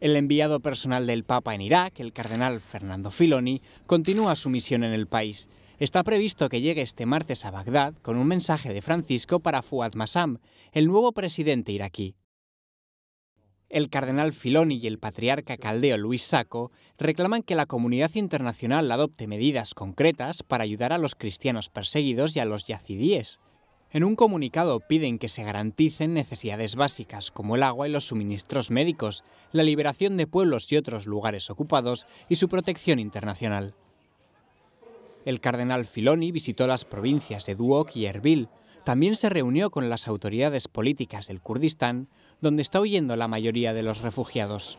El enviado personal del Papa en Irak, el cardenal Fernando Filoni, continúa su misión en el país. Está previsto que llegue este martes a Bagdad con un mensaje de Francisco para Fuad Massam, el nuevo presidente iraquí. El cardenal Filoni y el patriarca caldeo Luis Saco reclaman que la comunidad internacional adopte medidas concretas para ayudar a los cristianos perseguidos y a los yacidíes. En un comunicado piden que se garanticen necesidades básicas como el agua y los suministros médicos, la liberación de pueblos y otros lugares ocupados y su protección internacional. El cardenal Filoni visitó las provincias de Duoc y Erbil. También se reunió con las autoridades políticas del Kurdistán, donde está huyendo la mayoría de los refugiados.